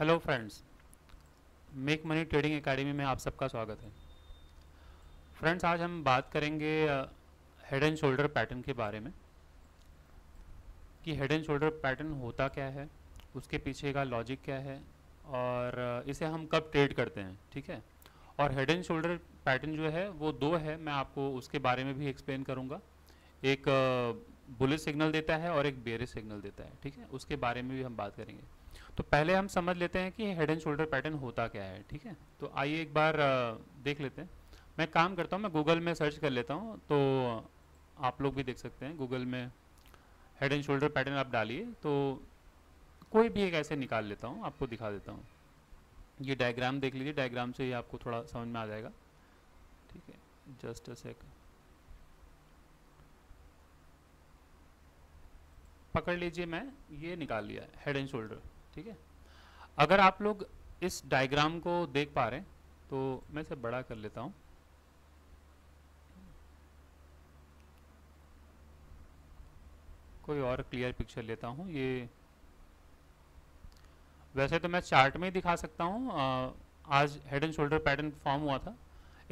Hello friends make money trading academy में आप सबका स्वागत है फ्रेंड्स आज हम बात करेंगे हेड एंड शोल्डर पैटर्न के बारे में कि हेड एंड शोल्डर पैटर्न होता क्या है उसके पीछे का लॉजिक क्या है और इसे हम कब ट्रेड करते हैं ठीक है और हेड एंड शोल्डर पैटर्न जो है वो दो है मैं आपको उसके बारे में भी एक्सप्लेन करूँगा एक बुलिस सिग्नल देता है और एक बेरिस सिग्नल देता है ठीक है उसके बारे में भी हम बात करेंगे तो पहले हम समझ लेते हैं कि हेड एंड शोल्डर पैटर्न होता क्या है ठीक है तो आइए एक बार देख लेते हैं मैं काम करता हूँ मैं गूगल में सर्च कर लेता हूँ तो आप लोग भी देख सकते हैं गूगल में हेड एंड शोल्डर पैटर्न आप डालिए तो कोई भी एक ऐसे निकाल लेता हूँ आपको दिखा देता हूँ ये डायग्राम देख लीजिए डायग्राम से ही आपको थोड़ा समझ में आ जाएगा ठीक है जस्ट अ सेक पकड़ लीजिए मैं ये निकाल लिया हेड एंड शोल्डर ठीक है अगर आप लोग इस डायग्राम को देख पा रहे हैं तो मैं इसे बड़ा कर लेता हूं कोई और क्लियर पिक्चर लेता हूं ये वैसे तो मैं चार्ट में ही दिखा सकता हूं आज head and shoulder pattern form हुआ था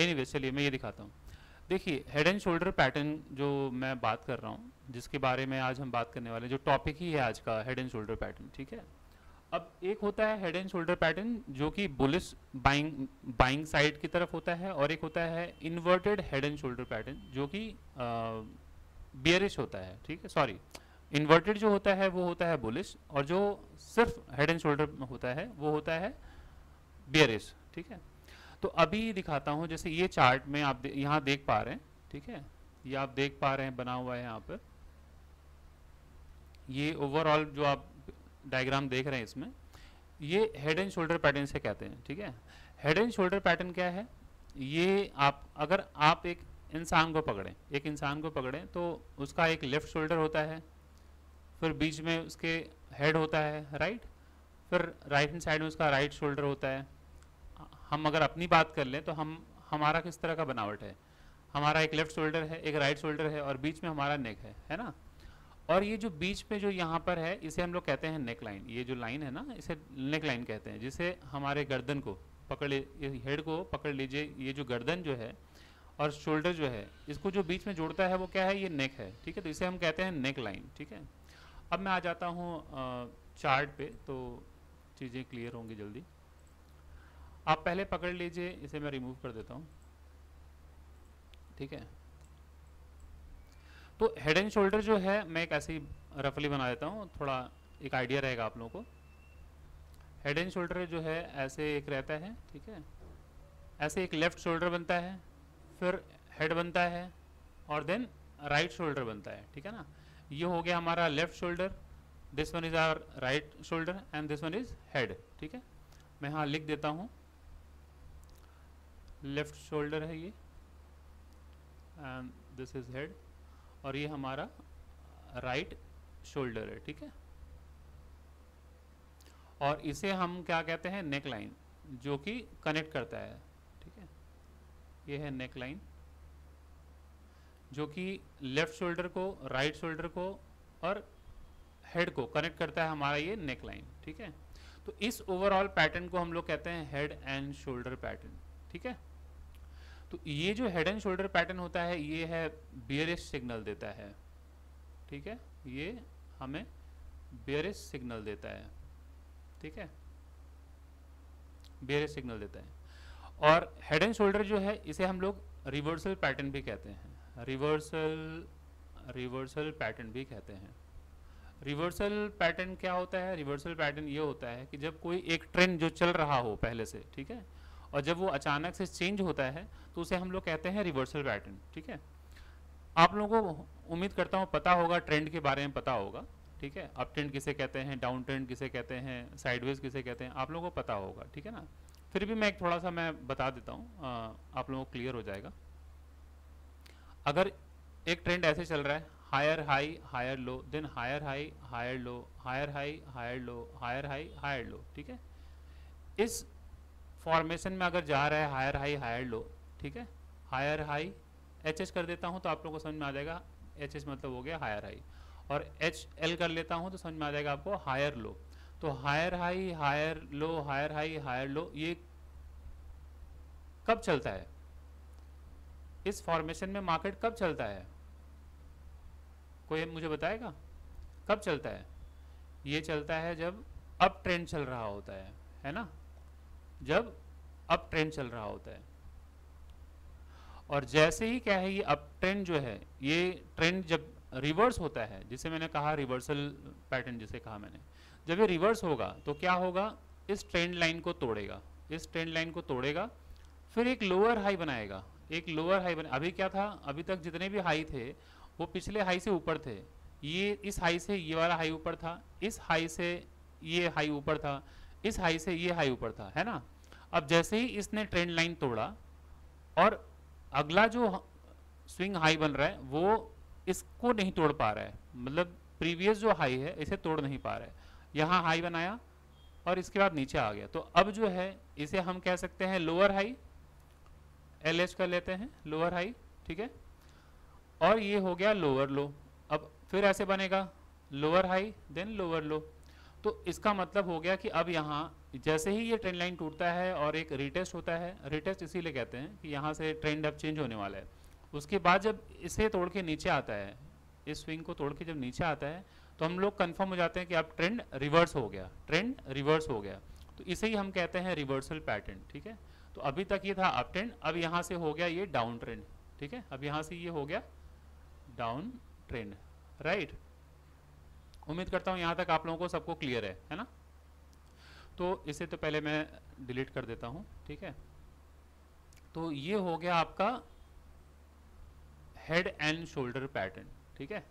एनी चलिए मैं ये दिखाता हूं देखिए हेड एंड शोल्डर पैटर्न जो मैं बात कर रहा हूं जिसके बारे में आज हम बात करने वाले जो टॉपिक ही है आज का हेड एंड शोल्डर पैटर्न ठीक है अब एक होता है हेड एंड शोल्डर पैटर्न जो कि बुलिस बाइंग बाइंग साइड की तरफ होता है और एक होता है inverted head and shoulder pattern जो कि बियरिश होता है ठीक है सॉरी इन्वर्टेड जो होता है वो होता है बुलिस और जो सिर्फ हेड एंड शोल्डर होता है वो होता है बियरिश ठीक है तो अभी दिखाता हूँ जैसे ये चार्ट में आप दे, यहाँ देख पा रहे हैं ठीक है ये आप देख पा रहे हैं बना हुआ है यहाँ पर ये ओवरऑल जो आप डायग्राम देख रहे हैं इसमें ये हेड एंड शोल्डर पैटर्न से कहते हैं ठीक है हेड एंड शोल्डर पैटर्न क्या है ये आप अगर आप एक इंसान को पकड़ें एक इंसान को पकड़ें तो उसका एक लेफ़्ट शोल्डर होता है फिर बीच में उसके हेड होता है राइट फिर राइट हैंड साइड में उसका राइट शोल्डर होता है हम अगर अपनी बात कर लें तो हम हमारा किस तरह का बनावट है हमारा एक लेफ़्ट शोल्डर है एक राइट right शोल्डर है और बीच में हमारा नेक है है ना और ये जो बीच पे जो यहाँ पर है इसे हम लोग कहते हैं नेक लाइन ये जो लाइन है ना इसे नेक लाइन कहते हैं जिसे हमारे गर्दन को पकड़ हेड को पकड़ लीजिए ये जो गर्दन जो है और शोल्डर जो है इसको जो बीच में जोड़ता है वो क्या है ये नेक है ठीक है तो इसे हम कहते हैं नेक लाइन ठीक है अब मैं आ जाता हूँ चार्ट पे तो चीज़ें क्लियर होंगी जल्दी आप पहले पकड़ लीजिए इसे मैं रिमूव कर देता हूँ ठीक है तो हेड एंड शोल्डर जो है मैं एक ऐसे ही रफली बना देता हूँ थोड़ा एक आइडिया रहेगा आप लोगों को हेड एंड शोल्डर जो है ऐसे एक रहता है ठीक है ऐसे एक लेफ्ट शोल्डर बनता है फिर हेड बनता है और देन राइट शोल्डर बनता है ठीक है ना ये हो गया हमारा left shoulder this one is our right shoulder and this one is head ठीक है मैं यहाँ लिख देता हूँ लेफ्ट शोल्डर है ये एंड दिस इज़ हेड और ये हमारा राइट शोल्डर है ठीक है और इसे हम क्या कहते हैं नेक लाइन जो कि कनेक्ट करता है ठीक है ये है नेक लाइन जो कि लेफ्ट शोल्डर को राइट शोल्डर को और हेड को कनेक्ट करता है हमारा ये नेक लाइन ठीक है तो इस ओवरऑल पैटर्न को हम लोग कहते हैं हेड एंड शोल्डर पैटर्न ठीक है तो ये जो हेड एंड शोल्डर पैटर्न होता है ये है बियरिस सिग्नल देता है ठीक है ये हमें बियरिस सिग्नल देता है ठीक है बियरिस सिग्नल देता है और हेड एंड शोल्डर जो है इसे हम लोग रिवर्सल पैटर्न भी कहते हैं रिवर्सल रिवर्सल पैटर्न भी कहते हैं रिवर्सल पैटर्न क्या होता है रिवर्सल पैटर्न ये होता है कि जब कोई एक ट्रेंड जो चल रहा हो पहले से ठीक है और जब वो अचानक से चेंज होता है तो उसे हम लोग कहते हैं रिवर्सल पैटर्न ठीक है आप लोगों को उम्मीद करता हूँ पता होगा ट्रेंड के बारे में पता होगा ठीक है अप ट्रेंड किसे कहते हैं डाउन ट्रेंड किसे कहते हैं साइडवेज किसे कहते हैं आप लोगों को पता होगा ठीक है ना फिर भी मैं एक थोड़ा सा मैं बता देता हूँ आप लोगों को क्लियर हो जाएगा अगर एक ट्रेंड ऐसे चल रहा है higher high higher low then higher high higher low higher high higher low higher high higher low ठीक है इस फॉर्मेशन में अगर जा रहा है हायर हाई हायर लो ठीक है हायर हाई एच एच कर देता हूँ तो आप लोगों को समझ में आ जाएगा एच एच मतलब हो गया हायर हाई और एच एल कर लेता हूँ तो समझ में आ जाएगा आपको हायर लो तो higher high higher low higher high higher low ये कब चलता है इस फॉर्मेशन में मार्केट कब चलता है कोई मुझे बताएगा कब चलता है ये चलता है जब अप ट्रेंड चल रहा होता है है ना जब अप ट्रेंड चल रहा होता है और जैसे ही क्या है ये अप ट्रेंड जो है ये ट्रेंड जब रिवर्स होता है जिसे मैंने कहा रिवर्सल पैटर्न जिसे कहा मैंने जब ये रिवर्स होगा तो क्या होगा इस ट्रेंड लाइन को तोड़ेगा इस ट्रेंड लाइन को तोड़ेगा फिर एक लोअर हाई बनाएगा एक लोअर हाई बना अभी क्या था अभी तक जितने भी हाई थे वो पिछले हाई से ऊपर थे ये इस हाई से ये वाला हाई ऊपर था इस हाई से ये हाई ऊपर था इस हाई से ये हाई ऊपर था है ना अब जैसे ही इसने ट्रेंड लाइन तोड़ा और अगला जो स्विंग हाई बन रहा है वो इसको नहीं तोड़ पा रहा है मतलब प्रीवियस जो हाई है इसे तोड़ नहीं पा रहा है यहाँ हाई बनाया और इसके बाद नीचे आ गया तो अब जो है इसे हम कह सकते हैं लोअर हाई एल एच कर लेते हैं लोअर हाई ठीक है और ये हो गया लोअर लो अब फिर ऐसे बनेगा lower high then lower low तो इसका मतलब हो गया कि अब यहाँ जैसे ही ये ट्रेंड लाइन टूटता है और एक रिटेस्ट होता है रिटेस्ट इसीलिए कहते हैं कि यहाँ से ट्रेंड अब चेंज होने वाला है उसके बाद जब इसे तोड़ के नीचे आता है इस स्विंग को तोड़ के जब नीचे आता है तो हम लोग कन्फर्म हो जाते हैं कि अब ट्रेंड रिवर्स हो गया ट्रेंड रिवर्स हो गया तो इसे ही हम कहते हैं रिवर्सल पैटर्न ठीक है तो अभी तक ये था अप ट्रेंड अब यहाँ से हो गया ये डाउन ट्रेंड ठीक है अब यहाँ से ये हो गया डाउन ट्रेंड राइट उम्मीद करता हूँ यहाँ तक आप लोगों को सबको क्लियर है है ना तो इसे तो पहले मैं डिलीट कर देता हूँ ठीक है तो ये हो गया आपका हेड एंड शोल्डर पैटर्न ठीक है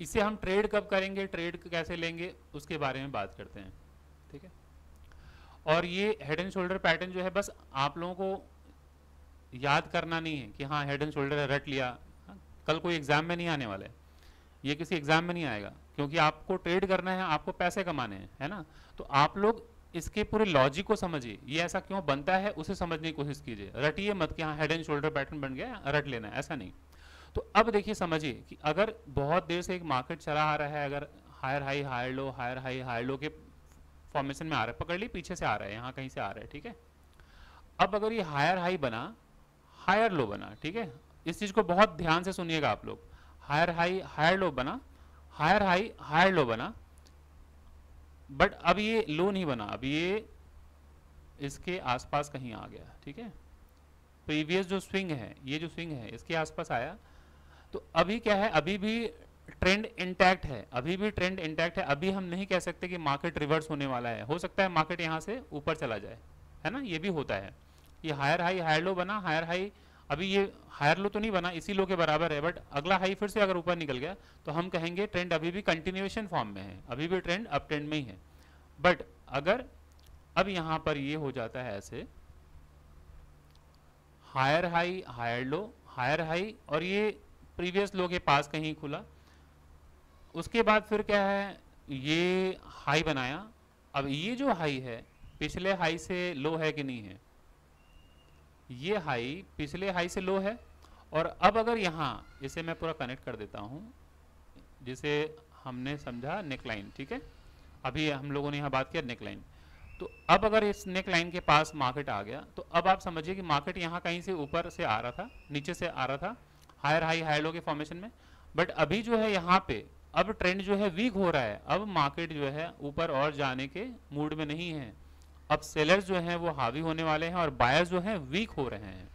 इसे हम ट्रेड कब करेंगे ट्रेड कैसे लेंगे उसके बारे में बात करते हैं ठीक है और ये हेड एंड शोल्डर पैटर्न जो है बस आप लोगों को याद करना नहीं है कि हाँ हेड एंड शोल्डर रट लिया हाँ, कल कोई एग्जाम में नहीं आने वाला है ये किसी एग्जाम में नहीं आएगा क्योंकि आपको ट्रेड करना है आपको पैसे कमाने हैं है ना तो आप लोग इसके पूरे लॉजिक को समझिए ये ऐसा क्यों बनता है उसे समझने की कोशिश कीजिए रटिए मत कि हाँ हेड एंड शोल्डर पैटर्न बन गया रट लेना है ऐसा नहीं तो अब देखिए समझिए कि अगर बहुत देर से एक मार्केट चला आ रहा है अगर higher high higher low higher high higher low के फॉर्मेशन में आ रहा है पकड़ ली पीछे से आ रहा है यहाँ कहीं से आ रहा है ठीक है अब अगर ये हायर हाई बना हायर लो बना ठीक है इस चीज़ को बहुत ध्यान से सुनिएगा आप लोग हायर हाई हायर लो बना हायर हाई हायर लो बना बट अब ये लो नहीं बना अब ये इसके आसपास कहीं आ गया ठीक है प्रीवियस जो स्विंग है ये जो स्विंग है इसके आसपास आया तो अभी क्या है अभी भी ट्रेंड इंटैक्ट है अभी भी ट्रेंड इंटैक्ट है अभी हम नहीं कह सकते कि मार्केट रिवर्स होने वाला है हो सकता है मार्केट यहाँ से ऊपर चला जाए है ना ये भी होता है ये हायर हाई हायर लो बना हायर हाई अभी ये हायर लो तो नहीं बना इसी लो के बराबर है बट अगला हाई फिर से अगर ऊपर निकल गया तो हम कहेंगे ट्रेंड अभी भी कंटिन्यूएशन फॉर्म में है अभी भी ट्रेंड अप ट्रेंड में ही है बट अगर अब यहाँ पर ये हो जाता है ऐसे higher high higher low higher high और ये प्रीवियस लो के पास कहीं खुला उसके बाद फिर क्या है ये हाई बनाया अब ये जो हाई है पिछले हाई से लो है कि नहीं है ये हाई पिछले हाई से लो है और अब अगर यहाँ इसे मैं पूरा कनेक्ट कर देता हूँ जिसे हमने समझा नेकलाइन ठीक है अभी हम लोगों ने यहाँ बात किया नेकलाइन तो अब अगर इस नेक लाइन के पास मार्केट आ गया तो अब आप समझिए कि मार्केट यहाँ कहीं से ऊपर से आ रहा था नीचे से आ रहा था हायर हाई हायर लो के फॉर्मेशन में बट अभी जो है यहाँ पे अब ट्रेंड जो है वीक हो रहा है अब मार्केट जो है ऊपर और जाने के मूड में नहीं है अब सेलर्स जो हैं वो हावी होने वाले हैं और बायर्स जो हैं वीक हो रहे हैं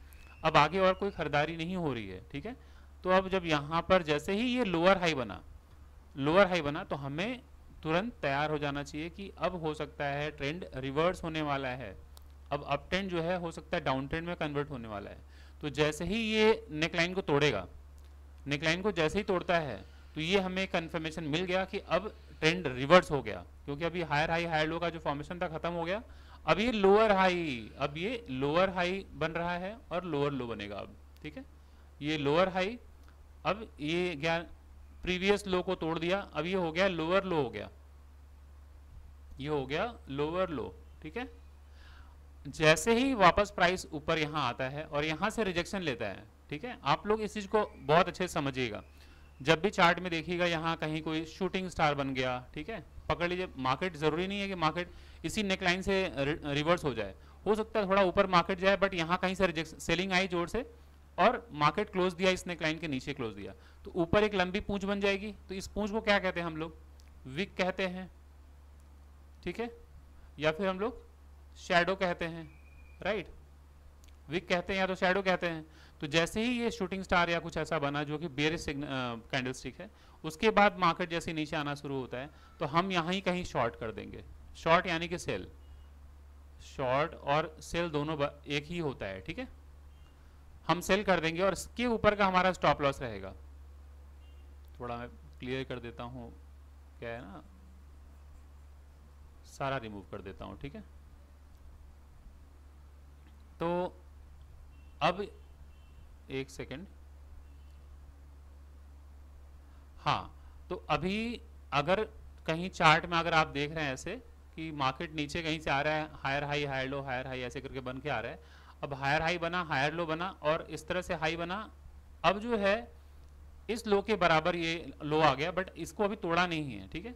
अब आगे और कोई खरीदारी नहीं हो रही है ठीक है तो अब जब यहाँ पर जैसे ही ये लोअर हाई बना लोअर हाई बना तो हमें तुरंत तैयार हो जाना चाहिए कि अब हो सकता है ट्रेंड रिवर्स होने वाला है अब अप ट्रेंड जो है हो सकता है डाउन ट्रेंड में कन्वर्ट होने वाला है तो जैसे ही ये नेकलाइन को तोड़ेगा नेकलाइन को जैसे ही तोड़ता है तो ये हमें कन्फर्मेशन मिल गया कि अब ट्रेंड रिवर्स हो गया क्योंकि अभी हायर हाई हायर लो का जो फॉर्मेशन था खत्म हो गया अब ये लोअर हाई अब ये लोअर हाई बन रहा है और लोअर लो बनेगा अब ठीक है ये लोअर हाई अब ये गया प्रीवियस लो को तोड़ दिया अब ये हो गया लोअर लो हो गया ये हो गया लोअर लो ठीक है जैसे ही वापस प्राइस ऊपर यहां आता है और यहां से रिजेक्शन लेता है ठीक है आप लोग इस चीज़ को बहुत अच्छे से समझिएगा जब भी चार्ट में देखिएगा यहाँ कहीं कोई शूटिंग स्टार बन गया ठीक है पकड़ लीजिए मार्केट ज़रूरी नहीं है कि मार्केट इसी नेकलाइन से रिवर्स हो जाए हो सकता है थोड़ा ऊपर मार्केट जाए बट यहाँ कहीं से सेलिंग आई जोर से और मार्केट क्लोज दिया इस नेकलाइन के नीचे क्लोज दिया तो ऊपर एक लंबी पूंछ बन जाएगी तो इस पूंछ को क्या कहते हैं हम लोग विक कहते हैं ठीक है या फिर हम लोग शेडो कहते हैं राइट विक कहते हैं या तो शेडो कहते हैं तो जैसे ही ये शूटिंग स्टार या कुछ ऐसा बना जो कि बेरिस कैंडल स्टिक है उसके बाद मार्केट जैसे नीचे आना शुरू होता है तो हम यहाँ ही कहीं शॉर्ट कर देंगे शॉर्ट यानी कि सेल शॉर्ट और सेल दोनों एक ही होता है ठीक है हम सेल कर देंगे और इसके ऊपर का हमारा स्टॉप लॉस रहेगा थोड़ा मैं क्लियर कर देता हूँ क्या है ना सारा रिमूव कर देता हूँ ठीक है तो अब एक सेकेंड हाँ तो अभी अगर कहीं चार्ट में अगर आप देख रहे हैं ऐसे कि मार्केट नीचे कहीं से आ रहा है higher high higher low higher high ऐसे करके बन के आ रहा है अब हायर हाई बना हायर लो बना और इस तरह से हाई बना अब जो है इस लो के बराबर ये लो आ गया बट इसको अभी तोड़ा नहीं है ठीक है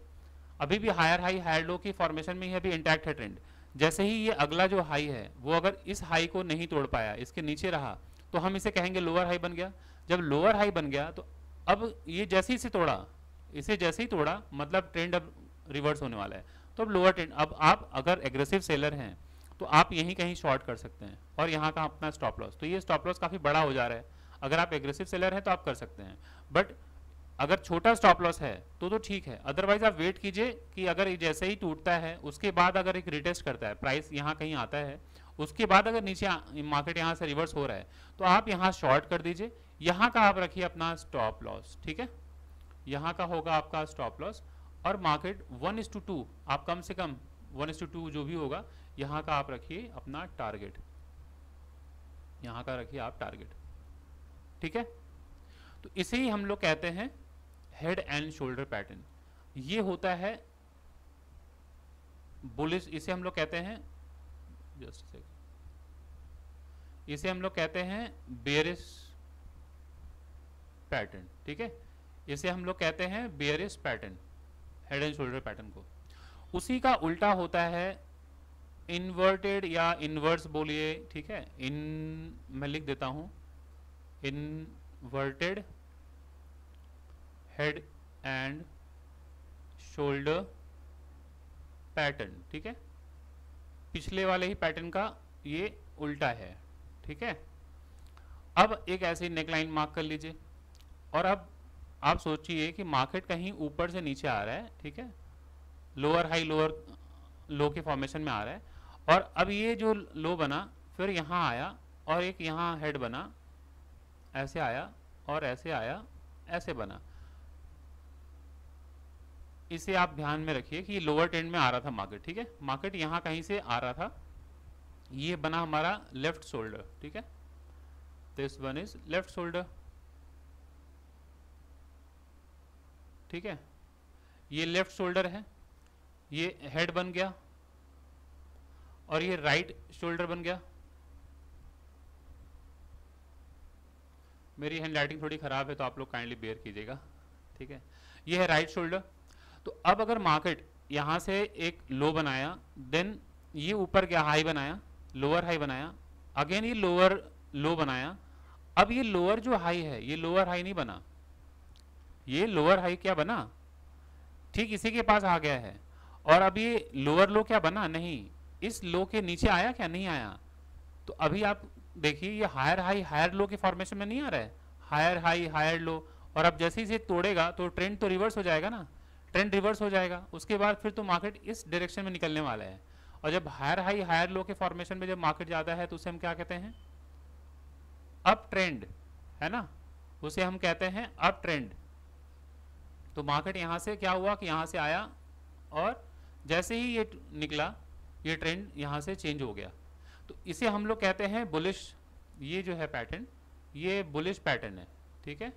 अभी भी हायर हाई हायर लो की फॉर्मेशन में ही अभी इंटैक्ट है ट्रेंड जैसे ही ये अगला जो हाई है वो अगर इस हाई को नहीं तोड़ पाया इसके नीचे रहा तो हम इसे कहेंगे लोअर हाई बन गया जब लोअर हाई बन गया तो अब ये जैसे ही इसे तोड़ा इसे जैसे ही तोड़ा मतलब ट्रेंड अब रिवर्स होने वाला है तो अब लोअर ट्रेंड अब आप अगर एग्रेसिव सेलर हैं तो आप यहीं कहीं शॉर्ट कर सकते हैं और यहाँ का अपना स्टॉप लॉस तो ये स्टॉप लॉस काफ़ी बड़ा हो जा रहा है अगर आप एग्रेसिव सेलर हैं तो आप कर सकते हैं बट अगर छोटा स्टॉप लॉस है तो तो ठीक है अदरवाइज आप वेट कीजिए कि अगर जैसे ही टूटता है उसके बाद अगर एक रिटेस्ट करता है प्राइस यहाँ कहीं आता है उसके बाद अगर नीचे मार्केट यहाँ से रिवर्स हो रहा है तो आप यहाँ शॉर्ट कर दीजिए यहां का आप रखिए अपना स्टॉप लॉस ठीक है यहां का होगा आपका स्टॉप लॉस और market one is to two two कम से कम one is to two two भी होगा यहां का आप रखिए अपना टारगेट यहां का रखिए आप टारगेट ठीक है तो इसे ही हम लोग कहते हैं हेड एंड शोल्डर पैटर्न ये होता है बुलिश इसे हम लोग कहते हैं जस्ट इसे हम लोग कहते हैं बेरिस पैटर्न ठीक है इसे हम लोग कहते हैं bearish pattern head and shoulder pattern को उसी का उल्टा होता है इन्वर्टेड या इन्वर्स बोलिए ठीक है इन मैं लिख देता हूँ inverted head and shoulder pattern ठीक है पिछले वाले ही पैटर्न का ये उल्टा है ठीक है अब एक ऐसी नेकलाइन मार्क कर लीजिए और अब आप सोचिए कि मार्केट कहीं ऊपर से नीचे आ रहा है ठीक है लोअर हाई लोअर लो के फॉर्मेशन में आ रहा है और अब ये जो लो बना फिर यहाँ आया और एक यहाँ हेड बना ऐसे आया और ऐसे आया ऐसे बना इसे आप ध्यान में रखिए कि ये लोअर ट्रेंड में आ रहा था मार्केट ठीक है मार्केट यहाँ कहीं से आ रहा था ये बना हमारा लेफ्ट शोल्डर ठीक है this one is left shoulder ठीक है ये लेफ्ट शोल्डर है ये हेड बन गया और ये राइट शोल्डर बन गया मेरी हैंड राइटिंग थोड़ी ख़राब है तो आप लोग काइंडली बेयर कीजिएगा ठीक है ये है राइट शोल्डर तो अब अगर मार्केट यहां से एक लो बनाया देन ये ऊपर गया हाई बनाया लोअर हाई बनाया अगेन ये लोअर लो बनाया अब ये लोअर जो हाई है ये लोअर हाई नहीं बना ये लोअर हाई क्या बना ठीक इसी के पास आ गया है और अब ये लोअर लो क्या बना नहीं इस लो के नीचे आया क्या नहीं आया तो अभी आप देखिए ये हायर हाई हायर लो के फॉर्मेशन में नहीं आ रहा है हायर हाई हायर लो और अब जैसे ही इसे तोड़ेगा तो ट्रेंड तो रिवर्स हो जाएगा ना ट्रेंड रिवर्स हो जाएगा उसके बाद फिर तो मार्केट इस डायरेक्शन में निकलने वाला है और जब हायर हाई हायर लो के फॉर्मेशन में जब मार्केट जाता है तो उसे हम क्या कहते हैं अप ट्रेंड है ना उसे हम कहते हैं अप ट्रेंड तो मार्केट यहाँ से क्या हुआ कि यहाँ से आया और जैसे ही ये निकला ये ट्रेंड यहाँ से चेंज हो गया तो इसे हम लोग कहते हैं बुलिश ये जो है पैटर्न ये बुलिश पैटर्न है ठीक है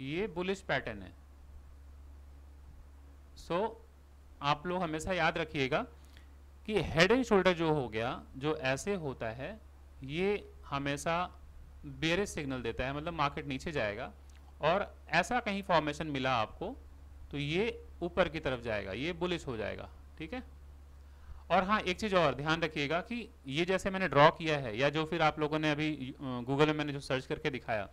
ये बुलिश पैटर्न है सो so, आप लोग हमेशा याद रखिएगा कि हेड एंड शोल्डर जो हो गया जो ऐसे होता है ये हमेशा बेरिस सिग्नल देता है मतलब मार्केट नीचे जाएगा और ऐसा कहीं फॉर्मेशन मिला आपको तो ये ऊपर की तरफ जाएगा ये बुलिश हो जाएगा ठीक है और हाँ एक चीज़ और ध्यान रखिएगा कि ये जैसे मैंने ड्रॉ किया है या जो फिर आप लोगों ने अभी गूगल में मैंने जो सर्च करके दिखाया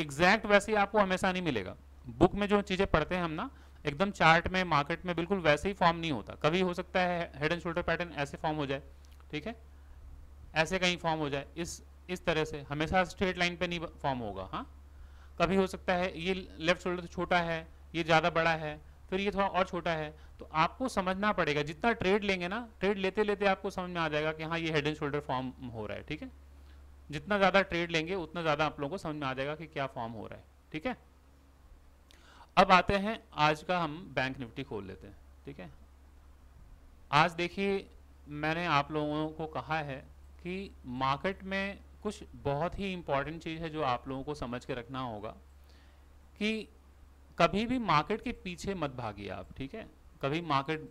एग्जैक्ट वैसे ही आपको हमेशा नहीं मिलेगा बुक में जो चीज़ें पढ़ते हैं हम ना एकदम चार्ट में मार्केट में बिल्कुल वैसे ही फॉर्म नहीं होता कभी हो सकता है हेड एंड शोल्डर पैटर्न ऐसे फॉर्म हो जाए ठीक है ऐसे कहीं फॉर्म हो जाए इस इस तरह से हमेशा स्ट्रेट लाइन पे नहीं फॉर्म होगा हाँ कभी हो सकता है ये लेफ्ट शोल्डर तो छोटा है ये ज़्यादा बड़ा है फिर ये थोड़ा और छोटा है तो आपको समझना पड़ेगा जितना ट्रेड लेंगे ना ट्रेड लेते लेते आपको समझ में आ जाएगा कि हाँ ये हेड एंड शोल्डर फॉर्म हो रहा है ठीक है जितना ज़्यादा ट्रेड लेंगे उतना ज़्यादा आप लोगों को समझ में आ जाएगा कि क्या फॉर्म हो रहा है ठीक है अब आते हैं आज का हम बैंक निफ्टी खोल लेते हैं ठीक है आज देखिए मैंने आप लोगों को कहा है कि मार्केट में कुछ बहुत ही इम्पॉर्टेंट चीज़ है जो आप लोगों को समझ के रखना होगा कि कभी भी मार्केट के पीछे मत भागिए आप ठीक है कभी मार्केट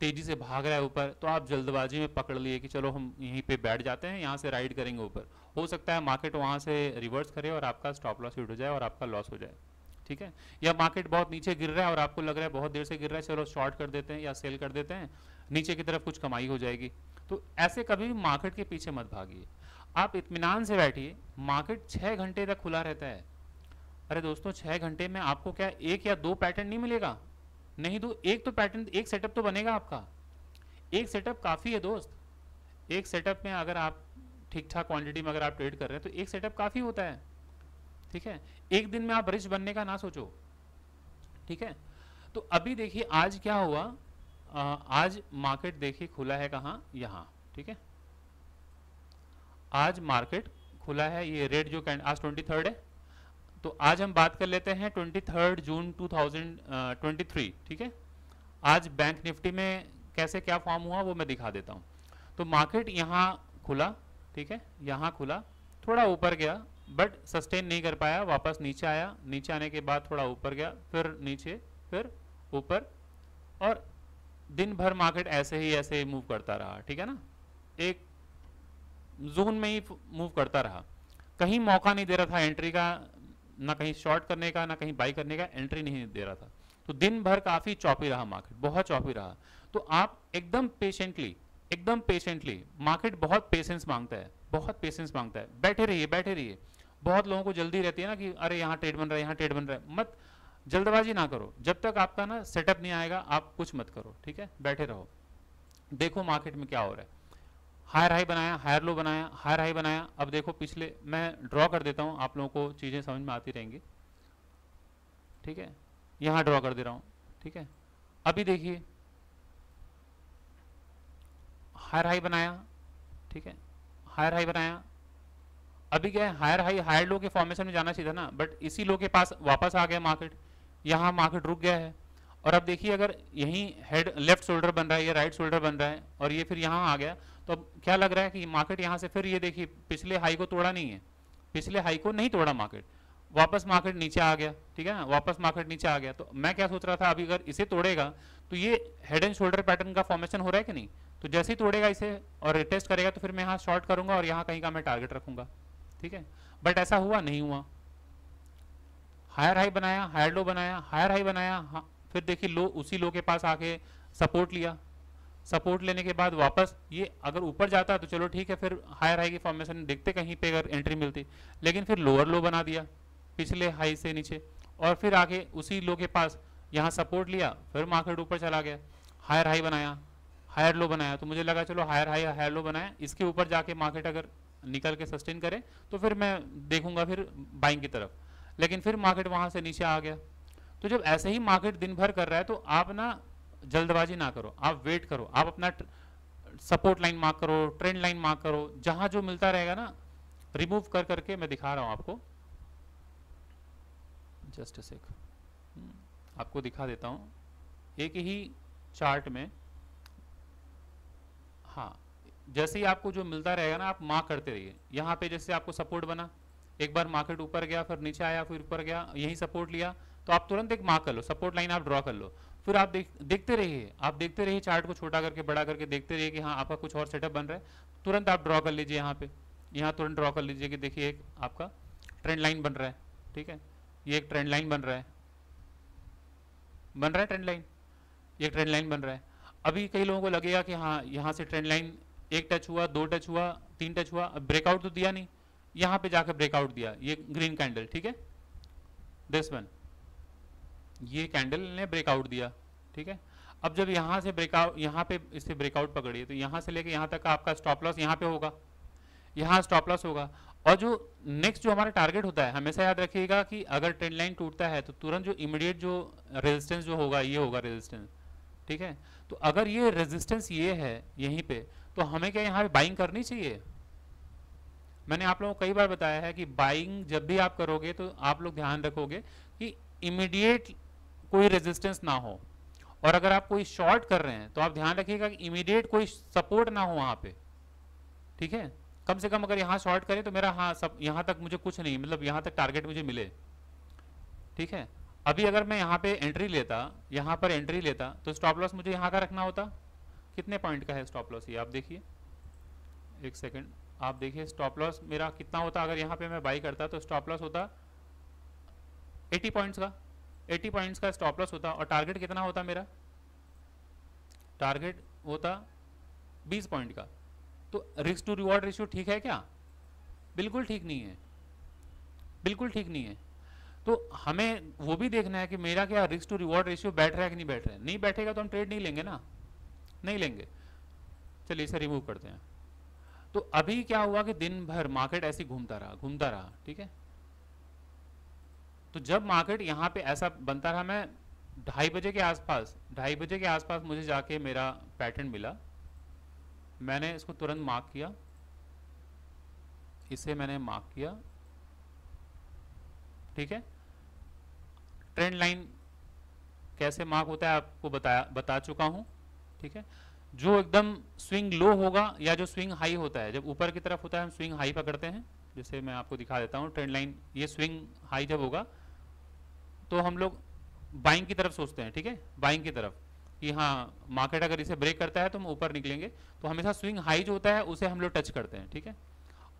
तेजी से भाग रहा है ऊपर तो आप जल्दबाजी में पकड़ लिए कि चलो हम यहीं पे बैठ जाते हैं यहाँ से राइड करेंगे ऊपर हो सकता है मार्केट वहाँ से रिवर्स करे और आपका स्टॉप लॉस हिट हो जाए और आपका लॉस हो जाए ठीक है या मार्केट बहुत नीचे गिर रहा है और आपको लग रहा है बहुत देर से गिर रहा है चलो शॉर्ट कर देते हैं या सेल कर देते हैं नीचे की तरफ कुछ कमाई हो जाएगी तो ऐसे कभी भी मार्केट के पीछे मत भागिए आप इतमान से बैठिए मार्केट छः घंटे तक खुला रहता है अरे दोस्तों छः घंटे में आपको क्या एक या दो पैटर्न नहीं मिलेगा नहीं दो तो एक तो पैटर्न एक सेटअप तो बनेगा आपका एक सेटअप काफ़ी है दोस्त एक सेटअप में अगर आप ठीक ठाक क्वांटिटी में अगर आप ट्रेड कर रहे हैं तो एक सेटअप काफ़ी होता है ठीक है एक दिन में आप रिच बनने का ना सोचो ठीक है तो अभी देखिए आज क्या हुआ आज मार्केट देखिए खुला है कहाँ यहाँ ठीक है आज मार्केट खुला है ये रेट जो आज ट्वेंटी थर्ड है तो आज हम बात कर लेते हैं twenty third June two thousand twenty three ठीक है आज बैंक निफ्टी में कैसे क्या फॉर्म हुआ वो मैं दिखा देता हूँ तो मार्केट यहाँ खुला ठीक है यहाँ खुला थोड़ा ऊपर गया बट सस्टेन नहीं कर पाया वापस नीचे आया नीचे आने के बाद थोड़ा ऊपर गया फिर नीचे फिर ऊपर और दिन भर मार्केट ऐसे ही ऐसे ही मूव करता रहा ठीक है ना एक जोन में ही मूव करता रहा कहीं मौका नहीं दे रहा था एंट्री का ना कहीं शॉर्ट करने का ना कहीं बाई करने का एंट्री नहीं दे रहा था तो दिन भर काफ़ी चौपी रहा मार्केट बहुत चौपी रहा तो आप एकदम पेशेंटली एकदम पेशेंटली मार्केट बहुत पेशेंस मांगता है बहुत पेशेंस मांगता है बैठे रहिए बैठे रहिए बहुत लोगों को जल्दी रहती है ना कि अरे यहाँ ट्रेड बन रहा है यहाँ ट्रेड बन रहा है मत जल्दबाजी ना करो जब तक आपका ना सेटअप नहीं आएगा आप कुछ मत करो ठीक है बैठे रहो देखो मार्केट में क्या हो रहा है हायर हाई बनाया हायर लो बनाया हायर हाई बनाया अब देखो पिछले मैं ड्रॉ कर देता हूँ आप लोगों को चीज़ें समझ में आती रहेंगी ठीक है यहाँ ड्रॉ कर दे रहा हूँ ठीक है अभी देखिए हायर हाई बनाया ठीक है हायर हाई बनाया अभी क्या है हायर हाई हायर लो के फॉर्मेशन में जाना चाहिए था ना बट इसी लो के पास वापस आ गया मार्केट यहाँ मार्केट रुक गया है और अब देखिए अगर यही हेड लेफ्ट शोल्डर बन रहा है या राइट शोल्डर बन रहा है और ये फिर यहाँ आ गया तो अब क्या लग रहा है कि मार्केट यहाँ से फिर ये देखिए पिछले हाई को तोड़ा नहीं है पिछले हाई को नहीं तोड़ा मार्केट वापस मार्केट नीचे आ गया ठीक है वापस मार्केट नीचे आ गया तो मैं क्या सोच रहा था अभी अगर इसे तोड़ेगा तो ये हेड एंड शोल्डर पैटर्न का फॉर्मेशन हो रहा है कि नहीं तो जैसे ही तोड़ेगा इसे और रिटेस्ट करेगा तो फिर मैं यहाँ शॉर्ट करूंगा और यहाँ कहीं का मैं टारगेट रखूंगा ठीक है बट ऐसा हुआ नहीं हुआ हायर हाई बनाया हायर लो बनाया हायर हाई बनाया हाँ, फिर देखिए लो उसी लो के पास आके सपोर्ट लिया सपोर्ट लेने के बाद वापस ये अगर ऊपर जाता तो चलो ठीक है फिर हायर हाई की फॉर्मेशन देखते कहीं पे अगर एंट्री मिलती लेकिन फिर लोअर लो बना दिया पिछले हाई से नीचे और फिर आगे उसी लो के पास यहाँ सपोर्ट लिया फिर मार्केट ऊपर चला गया हायर हाई बनाया हायर लो बनाया तो मुझे लगा चलो हायर हाई हायर लो बनाया इसके ऊपर जाके मार्केट अगर निकल के सस्टेन करे तो फिर मैं देखूंगा फिर बाइंग की तरफ लेकिन फिर मार्केट वहाँ से नीचे आ गया तो जब ऐसे ही मार्केट दिन भर कर रहा है तो आप ना जल्दबाजी ना करो आप वेट करो आप अपना सपोर्ट लाइन मार्क करो ट्रेंड लाइन मार्क करो जहां जो मिलता रहेगा ना रिमूव कर करके मैं दिखा रहा हूं आपको जस्ट हम्म, सेक आपको दिखा देता हूं एक ही चार्ट में हाँ जैसे ही आपको जो मिलता रहेगा ना आप मार्क करते रहिए यहाँ पे जैसे आपको सपोर्ट बना एक बार मार्केट ऊपर गया फिर नीचे आया फिर ऊपर गया यही सपोर्ट लिया तो आप तुरंत एक मार्क कर लो सपोर्ट लाइन आप ड्रॉ कर लो फिर आप देख देखते रहिए आप देखते रहिए चार्ट को छोटा करके बड़ा करके देखते रहिए कि हाँ आपका कुछ और सेटअप बन रहा है तुरंत आप ड्रॉ कर लीजिए यहाँ पे यहाँ तुरंत ड्रॉ कर लीजिए कि देखिए एक आपका ट्रेंड लाइन बन रहा है ठीक है ये एक ट्रेंड लाइन बन रहा है बन रहा है ट्रेंड लाइन ये ट्रेंड लाइन बन रहा है अभी कई लोगों को लगेगा कि हाँ यहाँ से ट्रेंड लाइन एक टच हुआ दो टच हुआ तीन टच हुआ अब ब्रेकआउट तो दिया नहीं यहाँ पे जाकर ब्रेकआउट दिया ये ग्रीन कैंडल ठीक है दिस वन ये कैंडल ने ब्रेकआउट दिया ठीक है अब जब यहाँ से ब्रेकआउट यहाँ पे इससे ब्रेकआउट पकड़िए तो यहाँ से लेके यहाँ तक का आपका स्टॉप लॉस यहाँ पे होगा यहाँ स्टॉप लॉस होगा और जो नेक्स्ट जो हमारा टारगेट होता है हमेशा याद रखिएगा कि अगर ट्रेंड लाइन टूटता है तो तुरंत जो इमिडिएट जो रेजिस्टेंस जो होगा ये होगा रेजिस्टेंस ठीक है तो अगर ये रेजिस्टेंस ये है यहीं पे तो हमें क्या यहाँ पे बाइंग करनी चाहिए मैंने आप लोगों को कई बार बताया है कि बाइंग जब भी आप करोगे तो आप लोग ध्यान रखोगे कि इमीडिएट कोई रेजिस्टेंस ना हो और अगर आप कोई शॉर्ट कर रहे हैं तो आप ध्यान रखिएगा कि इमीडिएट कोई सपोर्ट ना हो वहाँ पे ठीक है कम से कम अगर यहाँ शॉर्ट करें तो मेरा हाँ सब यहाँ तक मुझे कुछ नहीं मतलब यहाँ तक टारगेट मुझे मिले ठीक है अभी अगर मैं यहाँ पे एंट्री लेता यहाँ पर एंट्री लेता तो स्टॉप लॉस मुझे यहाँ का रखना होता कितने पॉइंट का है स्टॉप लॉस ये आप देखिए एक सेकेंड आप देखिए स्टॉप लॉस मेरा कितना होता अगर यहाँ पर मैं बाई करता तो स्टॉप लॉस होता एटी पॉइंट्स का 80 पॉइंट्स का स्टॉप लॉस होता और टारगेट कितना होता मेरा टारगेट होता 20 पॉइंट का तो रिस्क टू रिवॉर्ड रेशियो ठीक है क्या बिल्कुल ठीक नहीं है बिल्कुल ठीक नहीं है तो हमें वो भी देखना है कि मेरा क्या रिस्क टू रिवॉर्ड रेशियो बैठ रहा है कि नहीं बैठ रहा है नहीं बैठेगा तो हम ट्रेड नहीं लेंगे ना नहीं लेंगे चलिए इसे रिमूव करते हैं तो अभी क्या हुआ कि दिन भर मार्केट ऐसे घूमता रहा घूमता रहा ठीक है तो जब मार्केट यहाँ पे ऐसा बनता रहा मैं ढाई बजे के आसपास ढाई बजे के आसपास मुझे जाके मेरा पैटर्न मिला मैंने इसको तुरंत मार्क किया इसे मैंने मार्क किया ठीक है ट्रेंड लाइन कैसे मार्क होता है आपको बताया बता चुका हूँ ठीक है जो एकदम स्विंग लो होगा या जो स्विंग हाई होता है जब ऊपर की तरफ होता है हम स्विंग हाई पकड़ते हैं जैसे मैं आपको दिखा देता हूँ ट्रेंड लाइन ये स्विंग हाई जब होगा तो हम लोग बाइंग की तरफ सोचते हैं ठीक है बाइंग की तरफ कि हाँ मार्केट अगर इसे ब्रेक करता है तो हम ऊपर निकलेंगे तो हमेशा स्विंग हाई जो होता है उसे हम लोग टच करते हैं ठीक है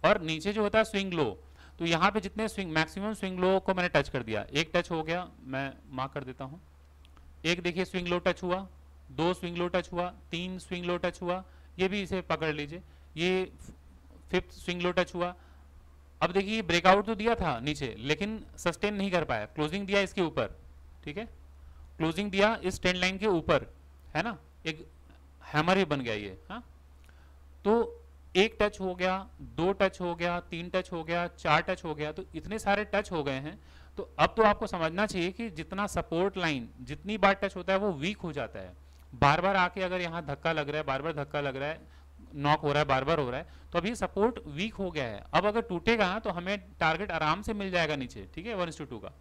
और नीचे जो होता है स्विंग लो तो यहाँ पे जितने स्विंग मैक्सिमम स्विंग लो को मैंने टच कर दिया एक टच हो गया मैं मार्क कर देता हूँ एक देखिए स्विंग लो टच हुआ दो स्विंग लो टच हुआ तीन स्विंग लो टच हुआ ये भी इसे पकड़ लीजिए ये फिफ्थ स्विंग लो टच हुआ अब देखिए ब्रेकआउट तो दिया था नीचे लेकिन सस्टेन नहीं कर पाया क्लोजिंग दिया इसके ऊपर ठीक है क्लोजिंग दिया इस ट्रेंड लाइन के ऊपर है ना एक हैमर ही बन गया ये हा? तो एक टच हो गया दो टच हो गया तीन टच हो गया चार टच हो गया तो इतने सारे टच हो गए हैं तो अब तो आपको समझना चाहिए कि जितना सपोर्ट लाइन जितनी बार टच होता है वो वीक हो जाता है बार बार आके अगर यहाँ धक्का लग रहा है बार बार धक्का लग रहा है नॉक हो रहा है बार बार हो रहा है तो अभी सपोर्ट वीक हो गया है अब अगर टूटेगा तो हमें टारगेट आराम से मिल जाएगा नीचे ठीक है वन टू टू का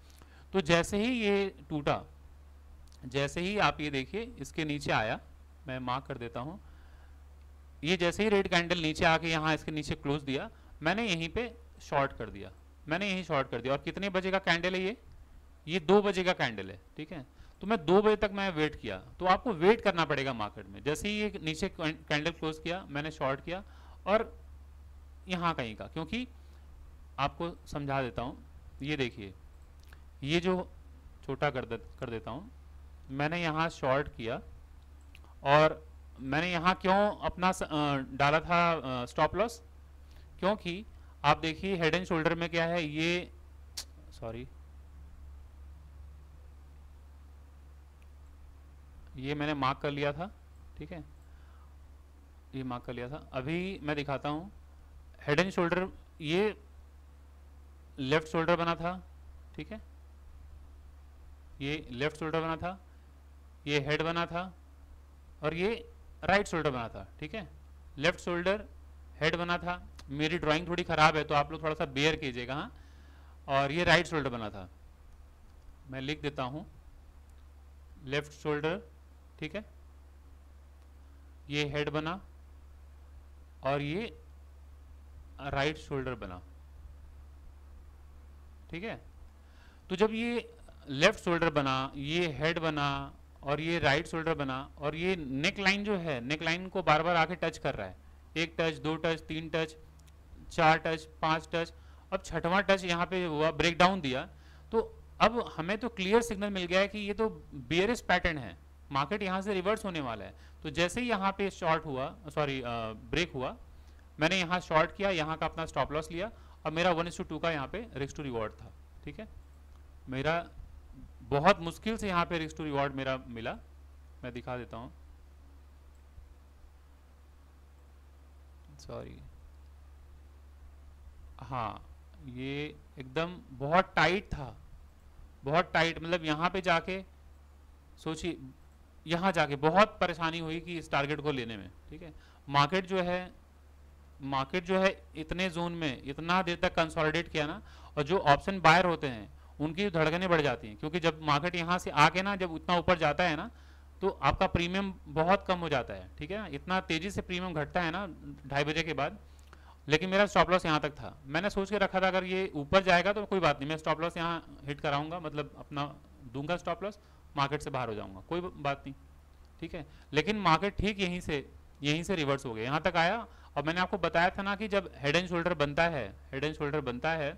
तो जैसे ही ये टूटा जैसे ही आप ये देखिए इसके नीचे आया मैं मार्क कर देता हूँ ये जैसे ही रेड कैंडल नीचे आके यहाँ इसके नीचे क्लोज दिया मैंने यहीं पर शॉर्ट कर दिया मैंने यहीं शॉर्ट कर दिया और कितने बजे का कैंडल है ये ये दो बजे का कैंडल है ठीक है तो मैं दो बजे तक मैं वेट किया तो आपको वेट करना पड़ेगा मार्केट में जैसे ही ये नीचे कैंडल क्लोज किया मैंने शॉर्ट किया और यहाँ कहीं का क्योंकि आपको समझा देता हूँ ये देखिए ये जो छोटा कर दे कर देता हूँ मैंने यहाँ शॉर्ट किया और मैंने यहाँ क्यों अपना डाला था स्टॉप लॉस क्योंकि आप देखिए हेड एंड शोल्डर में क्या है ये सॉरी ये मैंने मार्क कर लिया था ठीक है ये मार्क कर लिया था अभी मैं दिखाता हूँ हेड एंड शोल्डर ये लेफ्ट शोल्डर बना था ठीक है ये लेफ्ट शोल्डर बना था ये हेड बना था और ये राइट शोल्डर बना था ठीक है लेफ्ट शोल्डर हेड बना था मेरी ड्राइंग थोड़ी ख़राब है तो आप लोग थोड़ा सा बेयर कीजिएगा हाँ और ये राइट शोल्डर बना था मैं लिख देता हूँ लेफ्ट शोल्डर ठीक है ये हेड बना और ये राइट शोल्डर बना ठीक है तो जब ये लेफ्ट शोल्डर बना ये हेड बना और ये राइट शोल्डर बना और ये नेक लाइन जो है नेक लाइन को बार बार आके टच कर रहा है एक टच दो टच तीन टच चार टच पांच टच अब छठवां टच यहाँ पे हुआ ब्रेक डाउन दिया तो अब हमें तो क्लियर सिग्नल मिल गया है कि ये तो बियरस पैटर्न है मार्केट यहाँ से रिवर्स होने वाला है तो जैसे ही यहाँ पे शॉर्ट हुआ सॉरी ब्रेक हुआ मैंने यहाँ शॉर्ट किया यहाँ का अपना स्टॉप लॉस लिया और मेरा वन इस टू टू का यहाँ पे रिस्क टू रिवॉर्ड था ठीक है मेरा बहुत मुश्किल से यहाँ पे रिस्क टू रिवॉर्ड मेरा मिला मैं दिखा देता हूँ सॉरी हाँ ये एकदम बहुत टाइट था बहुत टाइट मतलब यहाँ पे जाके सोचिए यहाँ जाके बहुत परेशानी हुई कि इस टारगेट को लेने में ठीक है मार्केट जो है मार्केट जो है इतने जोन में इतना देर तक कंसोलिडेट किया ना और जो ऑप्शन बायर होते हैं उनकी धड़कने बढ़ जाती हैं क्योंकि जब मार्केट यहाँ से आके ना जब उतना ऊपर जाता है ना तो आपका प्रीमियम बहुत कम हो जाता है ठीक है ना इतना तेजी से प्रीमियम घटता है ना ढाई बजे के बाद लेकिन मेरा स्टॉप लॉस यहाँ तक था मैंने सोच के रखा था अगर ये ऊपर जाएगा तो कोई बात नहीं मैं स्टॉप लॉस यहाँ हिट कराऊंगा मतलब अपना दूंगा स्टॉप लॉस मार्केट से बाहर हो जाऊंगा कोई बात नहीं ठीक है लेकिन मार्केट ठीक यहीं से यहीं से रिवर्स हो गया यहाँ तक आया और मैंने आपको बताया था ना कि जब हेड एंड शोल्डर बनता है हेड एंड शोल्डर बनता है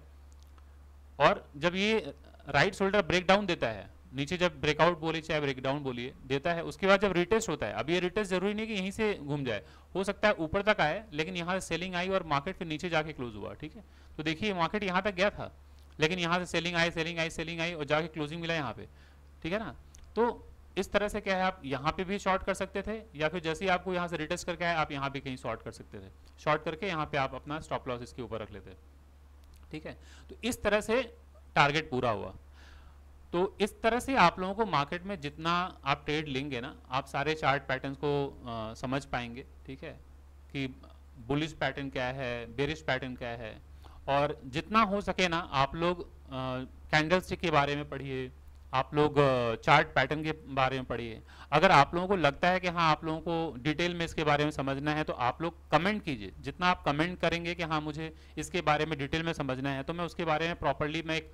और जब ये राइट शोल्डर ब्रेकडाउन देता है नीचे जब ब्रेकआउट बोलिए चाहे ब्रेकडाउन बोलिए देता है उसके बाद जब रिटेस्ट होता है अब ये रिटेस्ट जरूरी नहीं कि यहीं से घूम जाए हो सकता है ऊपर तक आए लेकिन यहाँ से सेलिंग आई और मार्केट फिर नीचे जाके क्लोज हुआ ठीक है तो देखिए मार्केट यहाँ तक गया था लेकिन यहाँ से सेलिंग आई सेलिंग आई सेलिंग आई और जाके क्लोजिंग मिला यहाँ पे ठीक है ना तो इस तरह से क्या है आप यहाँ पे भी शॉर्ट कर सकते थे या फिर जैसे ही आपको यहाँ से रिटेस्ट करके आए आप यहाँ भी कहीं शॉर्ट कर सकते थे शॉर्ट करके यहाँ पे आप अपना स्टॉप लॉस इसके ऊपर रख लेते ठीक है तो इस तरह से टारगेट पूरा हुआ तो इस तरह से आप लोगों को मार्केट में जितना आप ट्रेड लेंगे ना आप सारे चार्ट पैटर्न को आ, समझ पाएंगे ठीक है कि बुलिश पैटर्न क्या है बेरिश पैटर्न क्या है और जितना हो सके ना आप लोग कैंडल स्टिक के बारे में पढ़िए आप लोग चार्ट पैटर्न के बारे में पढ़िए अगर आप लोगों को लगता है कि हाँ आप लोगों को डिटेल में इसके बारे में समझना है तो आप लोग कमेंट कीजिए जितना आप कमेंट करेंगे कि हाँ मुझे इसके बारे में डिटेल में समझना है तो मैं उसके बारे में प्रॉपरली मैं एक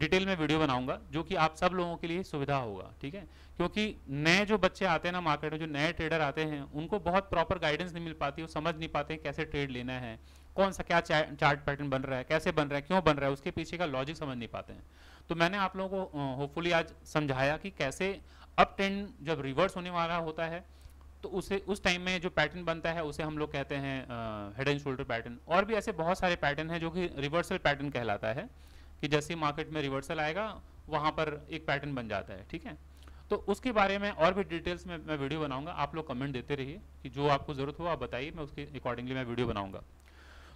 डिटेल में वीडियो बनाऊंगा जो कि आप सब लोगों के लिए सुविधा होगा ठीक है क्योंकि नए जो बच्चे आते हैं ना मार्केट में जो नए ट्रेडर आते हैं उनको बहुत प्रॉपर गाइडेंस नहीं मिल पाती वो समझ नहीं पाते कैसे ट्रेड लेना है कौन सा क्या चार्ट पैटर्न बन रहा है कैसे बन रहा है क्यों बन रहा है उसके पीछे का लॉजिक समझ नहीं पाते हैं तो मैंने आप लोगों को होपफुली आज समझाया कि कैसे अप ट्रेंड जब रिवर्स होने वाला होता है तो उसे उस टाइम में जो पैटर्न बनता है उसे हम लोग कहते हैं हेड एंड शोल्डर पैटर्न और भी ऐसे बहुत सारे पैटर्न हैं जो कि रिवर्सल पैटर्न कहलाता है कि जैसे मार्केट में रिवर्सल आएगा वहाँ पर एक पैटर्न बन जाता है ठीक है तो उसके बारे में और भी डिटेल्स में मैं वीडियो बनाऊंगा आप लोग कमेंट देते रहिए कि जो आपको ज़रूरत हो आप बताइए मैं उसके अकॉर्डिंगली मैं वीडियो बनाऊंगा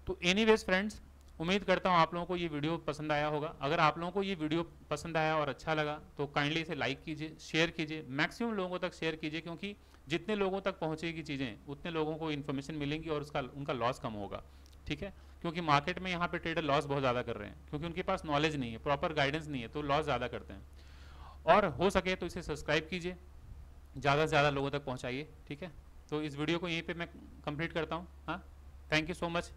तो एनी फ्रेंड्स उम्मीद करता हूँ आप लोगों को ये वीडियो पसंद आया होगा अगर आप लोगों को ये वीडियो पसंद आया और अच्छा लगा तो काइंडली इसे लाइक कीजिए शेयर कीजिए मैक्सिमम लोगों तक शेयर कीजिए क्योंकि जितने लोगों तक पहुँचेगी चीज़ें उतने लोगों को इन्फॉर्मेशन मिलेंगी और उसका उनका लॉस कम होगा ठीक है क्योंकि मार्केट में यहाँ पर ट्रेडर लॉस बहुत ज़्यादा कर रहे हैं क्योंकि उनके पास नॉलेज नहीं है प्रॉपर गाइडेंस नहीं है तो लॉस ज़्यादा करते हैं और हो सके तो इसे सब्सक्राइब कीजिए ज़्यादा से ज़्यादा लोगों तक पहुँचाइए ठीक है तो इस वीडियो को यहीं पर मैं कम्प्लीट करता हूँ हाँ थैंक यू सो मच